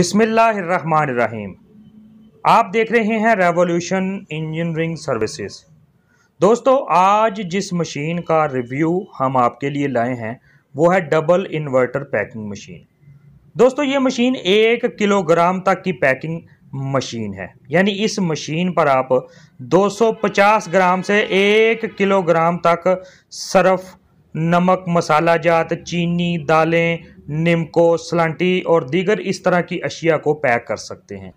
बिसमीम आप देख रहे हैं रेवोल्यूशन इंजीनियरिंग सर्विसेज दोस्तों आज जिस मशीन का रिव्यू हम आपके लिए लाए हैं वो है डबल इन्वर्टर पैकिंग मशीन दोस्तों ये मशीन एक किलोग्राम तक की पैकिंग मशीन है यानी इस मशीन पर आप 250 ग्राम से एक किलोग्राम तक सरफ नमक मसाला जात चीनी दालें निमको सलांटी और दीगर इस तरह की अशिया को पैक कर सकते हैं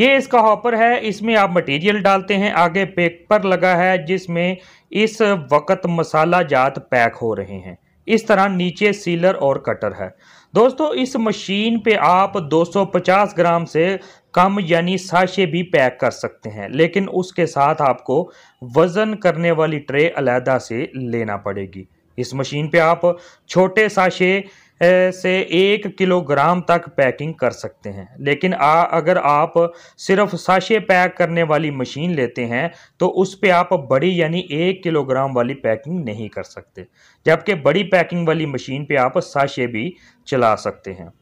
ये इसका हॉपर है इसमें आप मटेरियल डालते हैं आगे पेपर लगा है जिसमें इस वक्त मसाला जात पैक हो रहे हैं इस तरह नीचे सीलर और कटर है दोस्तों इस मशीन पे आप 250 ग्राम से कम यानी साशे भी पैक कर सकते हैं लेकिन उसके साथ आपको वज़न करने वाली ट्रे अलहदा से लेना पड़ेगी इस मशीन पे आप छोटे साशे से एक किलोग्राम तक पैकिंग कर सकते हैं लेकिन आ, अगर आप सिर्फ साशे पैक करने वाली मशीन लेते हैं तो उस पे आप बड़ी यानी एक किलोग्राम वाली पैकिंग नहीं कर सकते जबकि बड़ी पैकिंग वाली मशीन पे आप साशे भी चला सकते हैं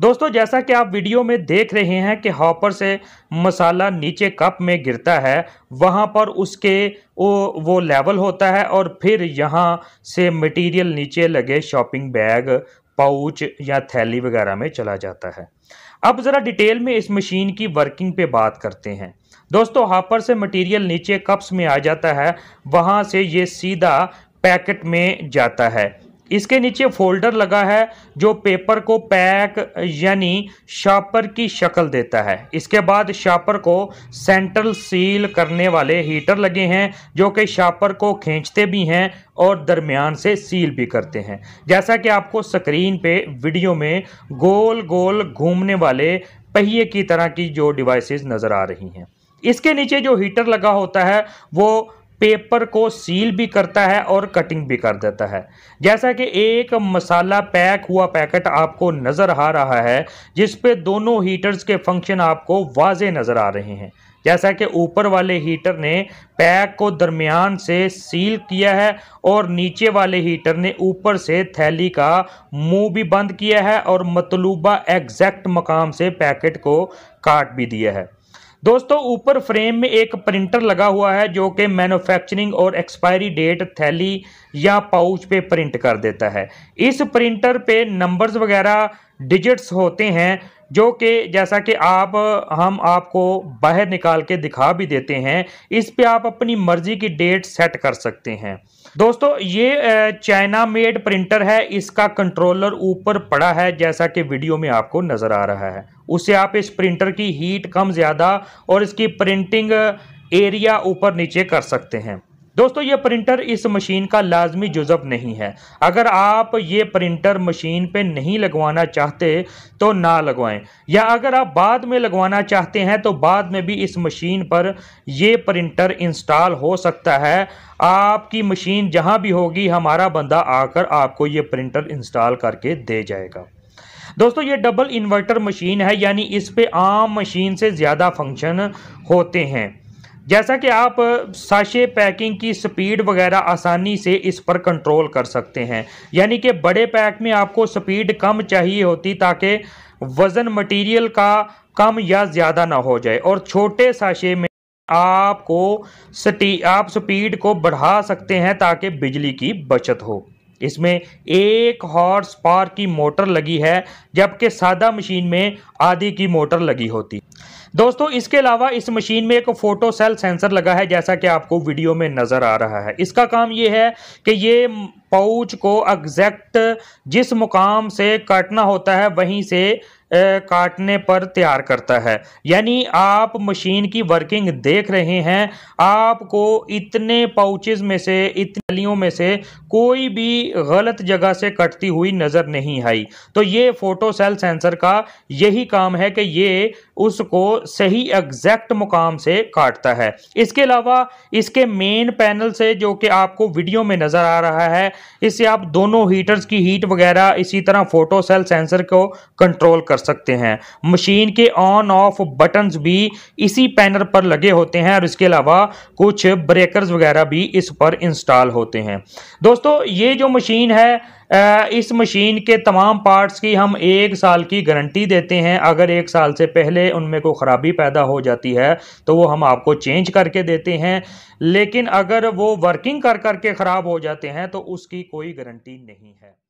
दोस्तों जैसा कि आप वीडियो में देख रहे हैं कि हॉपर से मसाला नीचे कप में गिरता है वहाँ पर उसके वो वो लेवल होता है और फिर यहाँ से मटेरियल नीचे लगे शॉपिंग बैग पाउच या थैली वगैरह में चला जाता है अब ज़रा डिटेल में इस मशीन की वर्किंग पे बात करते हैं दोस्तों हापर से मटेरियल नीचे कप्स में आ जाता है वहाँ से ये सीधा पैकेट में जाता है इसके नीचे फोल्डर लगा है जो पेपर को पैक यानी शापर की शक्ल देता है इसके बाद शापर को सेंट्रल सील करने वाले हीटर लगे हैं जो कि शापर को खींचते भी हैं और दरमियान से सील भी करते हैं जैसा कि आपको स्क्रीन पे वीडियो में गोल गोल घूमने वाले पहिए की तरह की जो डिवाइसेस नज़र आ रही हैं इसके नीचे जो हीटर लगा होता है वो पेपर को सील भी करता है और कटिंग भी कर देता है जैसा कि एक मसाला पैक हुआ पैकेट आपको नज़र आ रहा है जिस पे दोनों हीटर्स के फंक्शन आपको वाजे नज़र आ रहे हैं जैसा कि ऊपर वाले हीटर ने पैक को दरमियान से सील किया है और नीचे वाले हीटर ने ऊपर से थैली का मुंह भी बंद किया है और मतलूबा एग्जैक्ट मकाम से पैकेट को काट भी दिया है दोस्तों ऊपर फ्रेम में एक प्रिंटर लगा हुआ है जो कि मैन्युफैक्चरिंग और एक्सपायरी डेट थैली या पाउच पे प्रिंट कर देता है इस प्रिंटर पे नंबर्स वगैरह डिजिट्स होते हैं जो कि जैसा कि आप हम आपको बाहर निकाल के दिखा भी देते हैं इस पे आप अपनी मर्ज़ी की डेट सेट कर सकते हैं दोस्तों ये चाइना मेड प्रिंटर है इसका कंट्रोलर ऊपर पड़ा है जैसा कि वीडियो में आपको नज़र आ रहा है उससे आप इस प्रिंटर की हीट कम ज़्यादा और इसकी प्रिंटिंग एरिया ऊपर नीचे कर सकते हैं दोस्तों ये प्रिंटर इस मशीन का लाजमी जुजब नहीं है अगर आप ये प्रिंटर मशीन पे नहीं लगवाना चाहते तो ना लगवाएं या अगर आप बाद में लगवाना चाहते हैं तो बाद में भी इस मशीन पर ये प्रिंटर इंस्टॉल हो सकता है आपकी मशीन जहाँ भी होगी हमारा बंदा आकर आपको ये प्रिंटर इंस्टॉल करके दे जाएगा दोस्तों ये डबल इन्वर्टर मशीन है यानी इस पे आम मशीन से ज़्यादा फंक्शन होते हैं जैसा कि आप साशे पैकिंग की स्पीड वगैरह आसानी से इस पर कंट्रोल कर सकते हैं यानी कि बड़े पैक में आपको स्पीड कम चाहिए होती ताकि वज़न मटेरियल का कम या ज़्यादा ना हो जाए और छोटे साशे में आपको स्टी आप स्पीड को बढ़ा सकते हैं ताकि बिजली की बचत हो इसमें एक हॉर्स पावर की मोटर लगी है जबकि सादा मशीन में आधी की मोटर लगी होती दोस्तों इसके अलावा इस मशीन में एक फोटो सेल सेंसर लगा है जैसा कि आपको वीडियो में नज़र आ रहा है इसका काम यह है कि ये पाउच को एग्जैक्ट जिस मुकाम से काटना होता है वहीं से काटने पर तैयार करता है यानी आप मशीन की वर्किंग देख रहे हैं आपको इतने पाउचेज में से इतनियों में से कोई भी गलत जगह से कटती हुई नज़र नहीं आई तो ये फोटो सेल सेंसर का यही काम है कि ये उसको सही एग्जैक्ट मुकाम से काटता है इसके अलावा इसके मेन पैनल से जो कि आपको वीडियो में नज़र आ रहा है इससे आप दोनों हीटर्स की हीट वगैरह इसी तरह फोटो सेल सेंसर को कंट्रोल कर सकते हैं मशीन के ऑन ऑफ बटन्स भी इसी पैनल पर लगे होते हैं और इसके अलावा कुछ ब्रेकर्स वगैरह भी इस पर इंस्टॉल होते हैं दोस्तों ये जो मशीन है इस मशीन के तमाम पार्ट्स की हम एक साल की गारंटी देते हैं अगर एक साल से पहले उनमें कोई ख़राबी पैदा हो जाती है तो वो हम आपको चेंज करके देते हैं लेकिन अगर वो वर्किंग कर करके ख़राब हो जाते हैं तो उसकी कोई गारंटी नहीं है